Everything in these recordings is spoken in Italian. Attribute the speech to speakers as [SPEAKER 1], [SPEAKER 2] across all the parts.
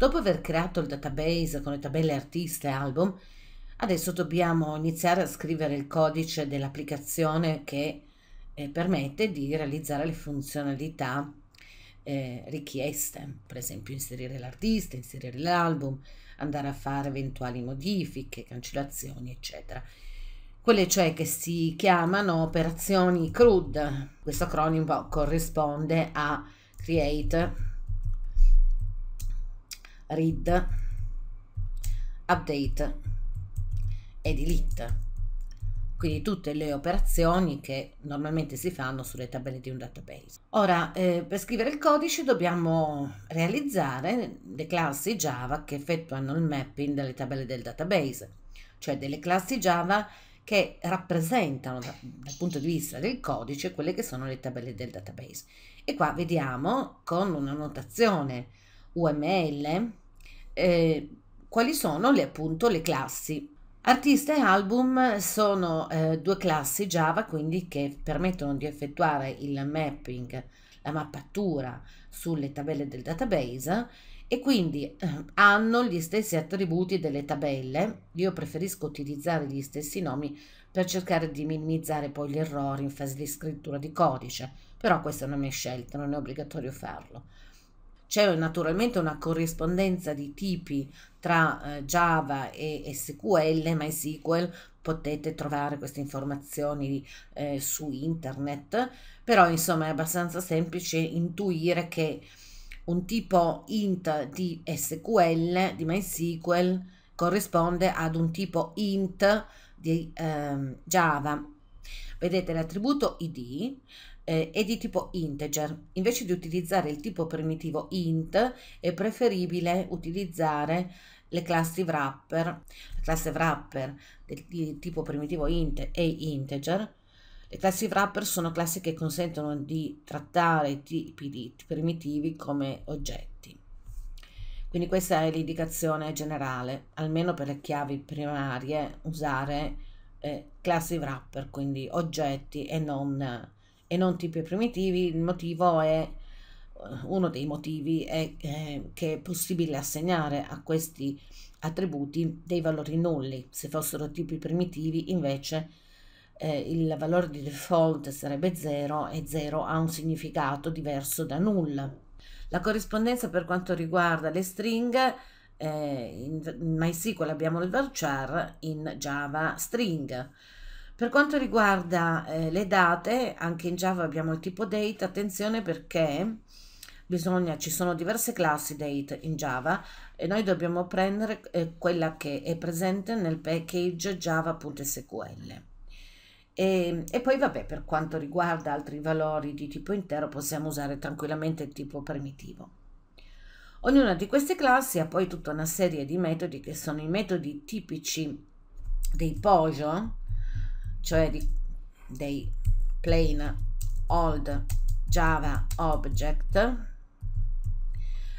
[SPEAKER 1] Dopo aver creato il database con le tabelle artista e album, adesso dobbiamo iniziare a scrivere il codice dell'applicazione che eh, permette di realizzare le funzionalità eh, richieste, per esempio inserire l'artista, inserire l'album, andare a fare eventuali modifiche, cancellazioni, eccetera. Quelle cioè che si chiamano operazioni CRUD, questo acronimo corrisponde a Create, read update e delete quindi tutte le operazioni che normalmente si fanno sulle tabelle di un database. Ora, eh, per scrivere il codice dobbiamo realizzare le classi Java che effettuano il mapping delle tabelle del database, cioè delle classi Java che rappresentano da, dal punto di vista del codice quelle che sono le tabelle del database. E qua vediamo con una notazione UML eh, quali sono le, appunto le classi. Artista e album sono eh, due classi Java quindi che permettono di effettuare il mapping, la mappatura sulle tabelle del database e quindi eh, hanno gli stessi attributi delle tabelle. Io preferisco utilizzare gli stessi nomi per cercare di minimizzare poi gli errori in fase di scrittura di codice, però questa è una mia scelta, non è obbligatorio farlo. C'è naturalmente una corrispondenza di tipi tra eh, Java e SQL, MySQL, potete trovare queste informazioni eh, su internet, però insomma è abbastanza semplice intuire che un tipo int di SQL, di MySQL, corrisponde ad un tipo int di eh, Java. Vedete l'attributo id eh, è di tipo integer. Invece di utilizzare il tipo primitivo int è preferibile utilizzare le classi wrapper, la classe wrapper di tipo primitivo int è integer. Le classi wrapper sono classi che consentono di trattare tipi di primitivi come oggetti. Quindi questa è l'indicazione generale, almeno per le chiavi primarie usare eh, classi wrapper, quindi oggetti e non e non tipi primitivi, il motivo è eh, uno dei motivi è eh, che è possibile assegnare a questi attributi dei valori nulli. Se fossero tipi primitivi, invece, eh, il valore di default sarebbe 0 e 0 ha un significato diverso da nulla. La corrispondenza per quanto riguarda le stringhe, eh, in MySQL abbiamo il varchar, in Java string. Per quanto riguarda eh, le date, anche in Java abbiamo il tipo date, attenzione perché bisogna, ci sono diverse classi date in Java e noi dobbiamo prendere eh, quella che è presente nel package java.sql. E, e, poi vabbè, per quanto riguarda altri valori di tipo intero possiamo usare tranquillamente il tipo primitivo. Ognuna di queste classi ha poi tutta una serie di metodi che sono i metodi tipici dei POJO, cioè di, dei plain old java object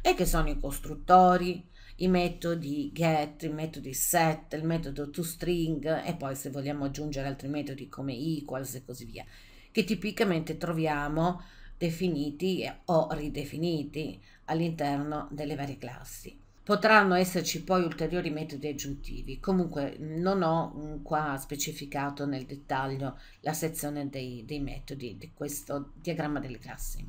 [SPEAKER 1] e che sono i costruttori, i metodi get, i metodi set, il metodo toString e poi se vogliamo aggiungere altri metodi come equals e così via, che tipicamente troviamo definiti o ridefiniti all'interno delle varie classi. Potranno esserci poi ulteriori metodi aggiuntivi. Comunque non ho mm, qua specificato nel dettaglio la sezione dei, dei metodi di questo diagramma delle classi.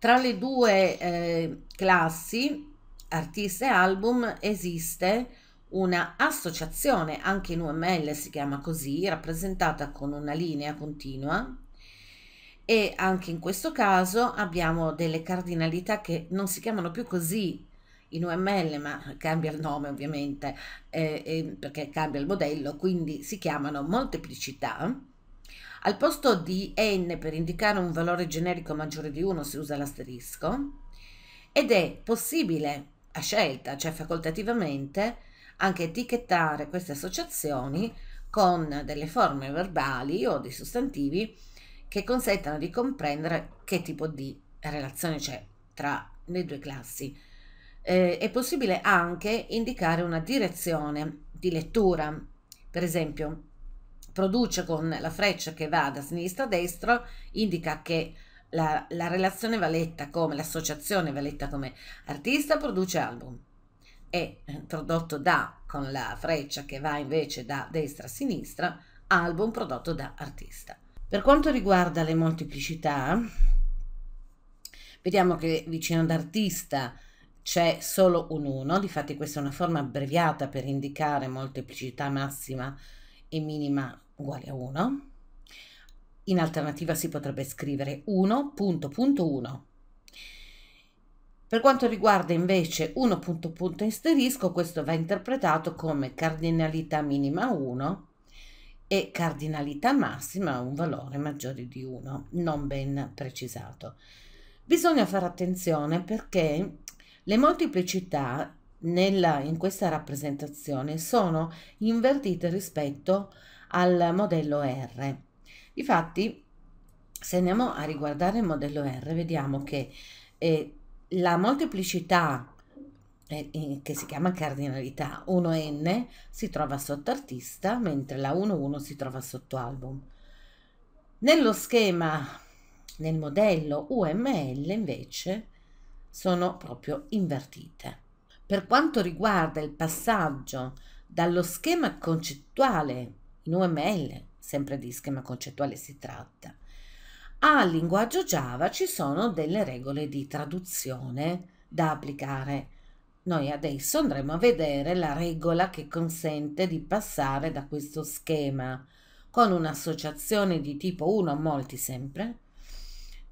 [SPEAKER 1] Tra le due eh, classi, artista e album, esiste una associazione, anche in UML si chiama così, rappresentata con una linea continua e anche in questo caso abbiamo delle cardinalità che non si chiamano più così, in UML, ma cambia il nome ovviamente eh, eh, perché cambia il modello, quindi si chiamano molteplicità. Al posto di n per indicare un valore generico maggiore di 1 si usa l'asterisco ed è possibile a scelta, cioè facoltativamente, anche etichettare queste associazioni con delle forme verbali o dei sostantivi che consentano di comprendere che tipo di relazione c'è tra le due classi eh, è possibile anche indicare una direzione di lettura. Per esempio, produce con la freccia che va da sinistra a destra, indica che la, la relazione va letta come, l'associazione va letta come artista produce album. E eh, prodotto da, con la freccia che va invece da destra a sinistra, album prodotto da artista. Per quanto riguarda le molteplicità, vediamo che vicino ad artista c'è solo un 1, difatti questa è una forma abbreviata per indicare molteplicità massima e minima uguale a 1. In alternativa si potrebbe scrivere 1.1. Per quanto riguarda invece 1 punto punto asterisco, questo va interpretato come cardinalità minima 1 e cardinalità massima un valore maggiore di 1, non ben precisato. Bisogna fare attenzione perché le molteplicità nella, in questa rappresentazione sono invertite rispetto al modello R. Difatti, se andiamo a riguardare il modello R, vediamo che eh, la molteplicità eh, che si chiama cardinalità 1n si trova sotto artista mentre la 11 si trova sotto album nello schema nel modello UML invece sono proprio invertite. Per quanto riguarda il passaggio dallo schema concettuale in UML, sempre di schema concettuale si tratta, al linguaggio Java ci sono delle regole di traduzione da applicare. Noi adesso andremo a vedere la regola che consente di passare da questo schema con un'associazione di tipo 1 molti sempre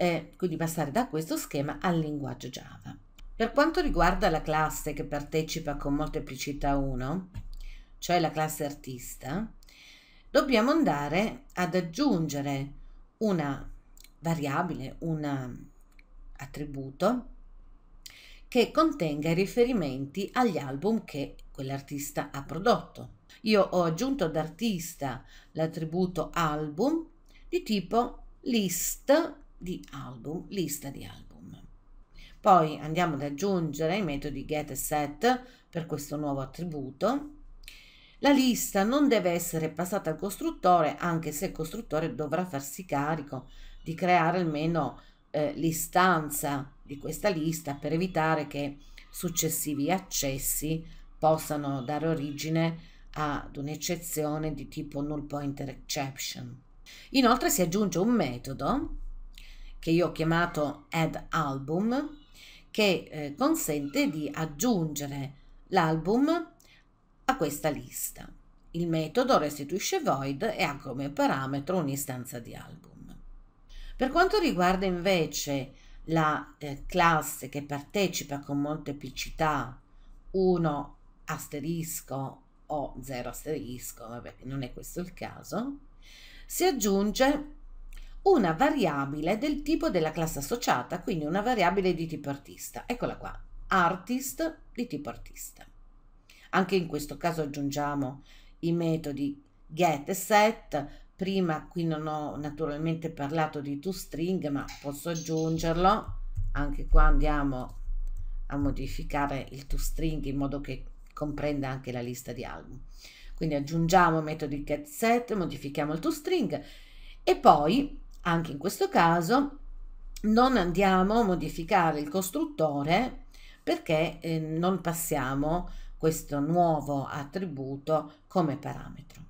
[SPEAKER 1] eh, quindi passare da questo schema al linguaggio Java. Per quanto riguarda la classe che partecipa con molteplicità 1, cioè la classe artista, dobbiamo andare ad aggiungere una variabile, un attributo che contenga i riferimenti agli album che quell'artista ha prodotto. Io ho aggiunto ad artista l'attributo album di tipo list di album, lista di album. Poi andiamo ad aggiungere i metodi get e set per questo nuovo attributo. La lista non deve essere passata al costruttore, anche se il costruttore dovrà farsi carico di creare almeno eh, l'istanza di questa lista per evitare che successivi accessi possano dare origine ad un'eccezione di tipo null pointer exception. Inoltre si aggiunge un metodo che io ho chiamato Add Album, che eh, consente di aggiungere l'album a questa lista. Il metodo restituisce void e ha come parametro un'istanza di album. Per quanto riguarda invece la eh, classe che partecipa con molteplicità 1 asterisco o 0 asterisco, vabbè, non è questo il caso, si aggiunge una variabile del tipo della classe associata, quindi una variabile di tipo artista. Eccola qua, artist di tipo artista. Anche in questo caso aggiungiamo i metodi get e set. Prima qui non ho naturalmente parlato di toString, ma posso aggiungerlo. Anche qua andiamo a modificare il toString in modo che comprenda anche la lista di album. Quindi aggiungiamo metodi get set, modifichiamo il toString e poi anche in questo caso non andiamo a modificare il costruttore perché eh, non passiamo questo nuovo attributo come parametro.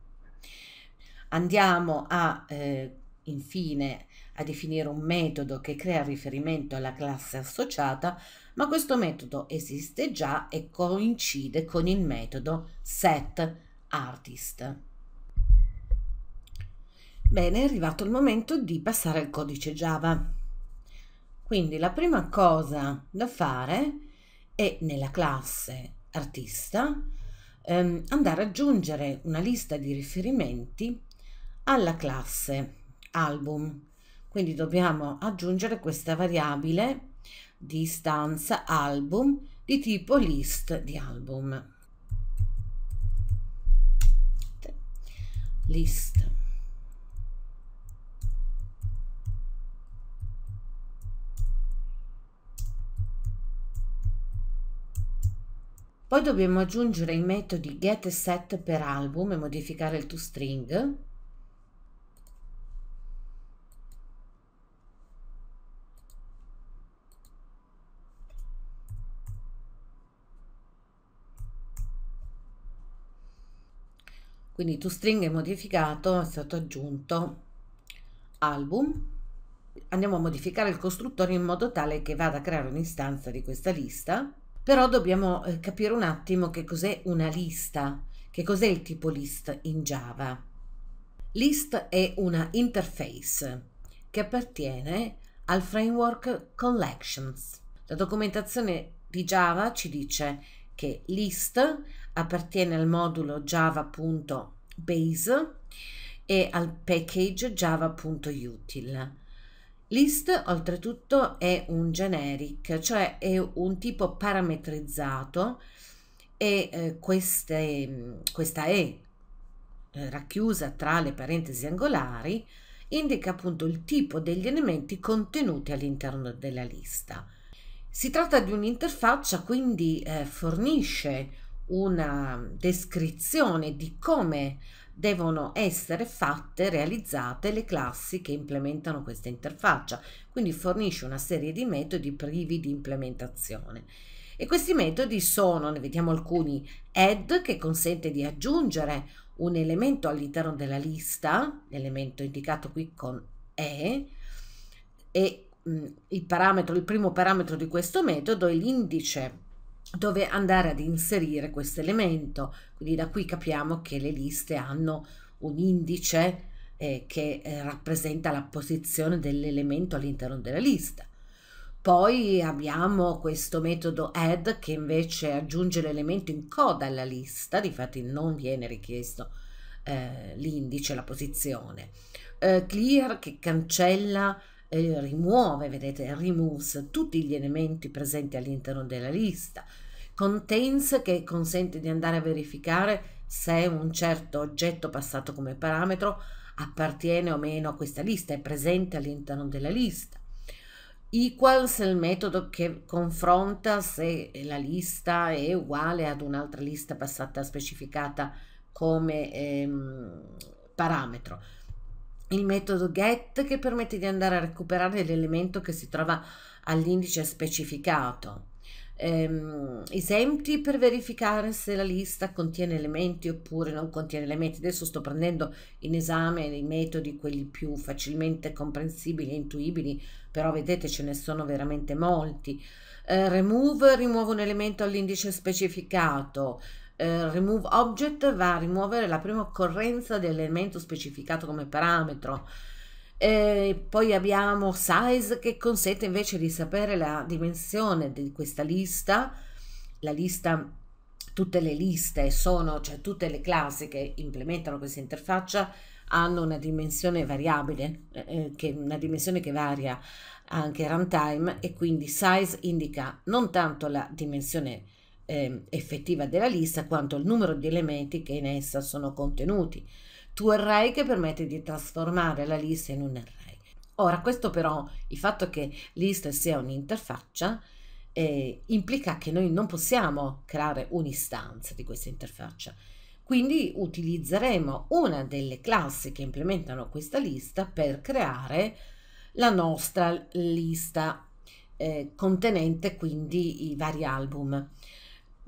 [SPEAKER 1] Andiamo a eh, infine a definire un metodo che crea riferimento alla classe associata, ma questo metodo esiste già e coincide con il metodo setArtist. Bene, è arrivato il momento di passare al codice Java. Quindi la prima cosa da fare è nella classe artista ehm, andare ad aggiungere una lista di riferimenti alla classe album. Quindi dobbiamo aggiungere questa variabile di istanza album di tipo list di album. List Poi dobbiamo aggiungere i metodi get e set per album e modificare il toString. Quindi toString è modificato, è stato aggiunto album. Andiamo a modificare il costruttore in modo tale che vada a creare un'istanza di questa lista però dobbiamo eh, capire un attimo che cos'è una lista, che cos'è il tipo list in Java. List è una interface che appartiene al framework Collections. La documentazione di Java ci dice che list appartiene al modulo java.base e al package java.util. List oltretutto è un generic, cioè è un tipo parametrizzato e eh, queste, mm, questa E eh, racchiusa tra le parentesi angolari indica appunto il tipo degli elementi contenuti all'interno della lista. Si tratta di un'interfaccia quindi eh, fornisce una descrizione di come devono essere fatte, realizzate le classi che implementano questa interfaccia, quindi fornisce una serie di metodi privi di implementazione. E questi metodi sono, ne vediamo alcuni, add che consente di aggiungere un elemento all'interno della lista, l'elemento indicato qui con e, e mm, il parametro, il primo parametro di questo metodo è l'indice dove andare ad inserire questo elemento. Quindi da qui capiamo che le liste hanno un indice eh, che eh, rappresenta la posizione dell'elemento all'interno della lista. Poi abbiamo questo metodo add che invece aggiunge l'elemento in coda alla lista, difatti non viene richiesto eh, l'indice, la posizione. Eh, clear che cancella rimuove, vedete, removes tutti gli elementi presenti all'interno della lista, contains che consente di andare a verificare se un certo oggetto passato come parametro appartiene o meno a questa lista, è presente all'interno della lista. Equals è il metodo che confronta se la lista è uguale ad un'altra lista passata specificata come ehm, parametro il metodo get che permette di andare a recuperare l'elemento che si trova all'indice specificato, ehm, esempi per verificare se la lista contiene elementi oppure non contiene elementi. Adesso sto prendendo in esame i metodi, quelli più facilmente comprensibili e intuibili, però vedete ce ne sono veramente molti. Eh, remove, rimuovo un elemento all'indice specificato, eh, remove object va a rimuovere la prima occorrenza dell'elemento specificato come parametro. E poi abbiamo size che consente invece di sapere la dimensione di questa lista, la lista tutte le liste sono, cioè tutte le classi che implementano questa interfaccia hanno una dimensione variabile, eh, eh che, una dimensione che varia anche runtime e quindi size indica non tanto la dimensione eh, effettiva della lista quanto il numero di elementi che in essa sono contenuti. ToArray che permette di trasformare la lista in un array. Ora, questo però, il fatto che lista sia un'interfaccia, eh, implica che noi non possiamo creare un'istanza di questa interfaccia. Quindi utilizzeremo una delle classi che implementano questa lista per creare la nostra lista eh, contenente quindi i vari album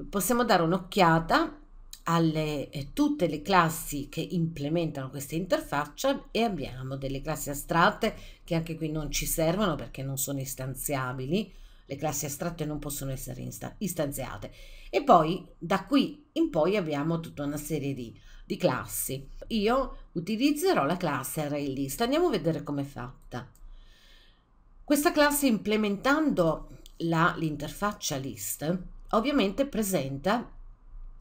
[SPEAKER 1] possiamo dare un'occhiata alle eh, tutte le classi che implementano questa interfaccia e abbiamo delle classi astratte che anche qui non ci servono perché non sono istanziabili le classi astratte non possono essere insta istanziate e poi da qui in poi abbiamo tutta una serie di, di classi io utilizzerò la classe ArrayList andiamo a vedere com'è fatta questa classe implementando l'interfaccia list ovviamente presenta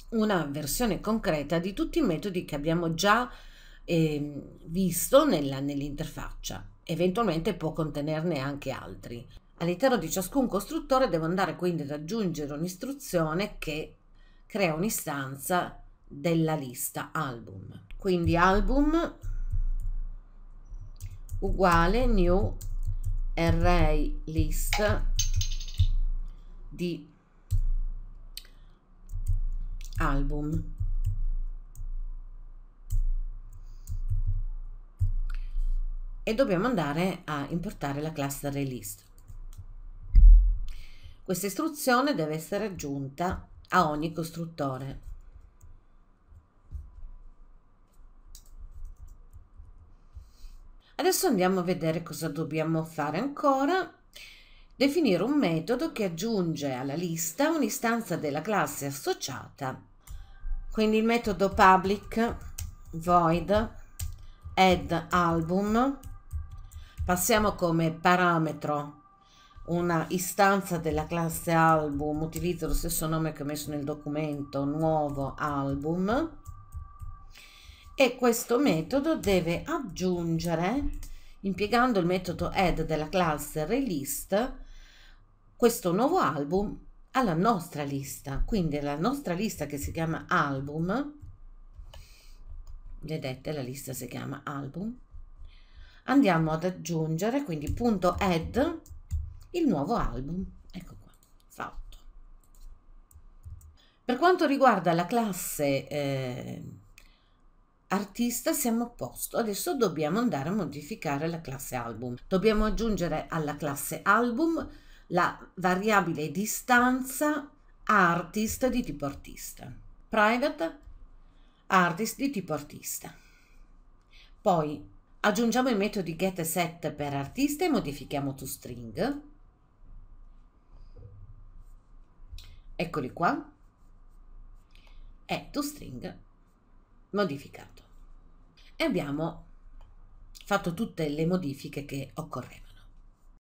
[SPEAKER 1] una versione concreta di tutti i metodi che abbiamo già eh, visto nell'interfaccia. Eventualmente può contenerne anche altri. All'interno di ciascun costruttore devo andare quindi ad aggiungere un'istruzione che crea un'istanza della lista album. Quindi album uguale new array list di album. E dobbiamo andare a importare la classe release. Questa istruzione deve essere aggiunta a ogni costruttore. Adesso andiamo a vedere cosa dobbiamo fare ancora. Definire un metodo che aggiunge alla lista un'istanza della classe associata quindi il metodo public void add album passiamo come parametro una istanza della classe album utilizzo lo stesso nome che ho messo nel documento nuovo album e questo metodo deve aggiungere impiegando il metodo add della classe release questo nuovo album alla nostra lista, quindi la nostra lista che si chiama album, vedete la lista si chiama album, andiamo ad aggiungere quindi punto add il nuovo album, ecco qua, fatto. Per quanto riguarda la classe eh, artista siamo a posto, adesso dobbiamo andare a modificare la classe album, dobbiamo aggiungere alla classe album la variabile distanza artist di tipo artista. Private artist di tipo artista. Poi aggiungiamo i metodi get e set per artista e modifichiamo toString. Eccoli qua. E toString modificato. E abbiamo fatto tutte le modifiche che occorrevano.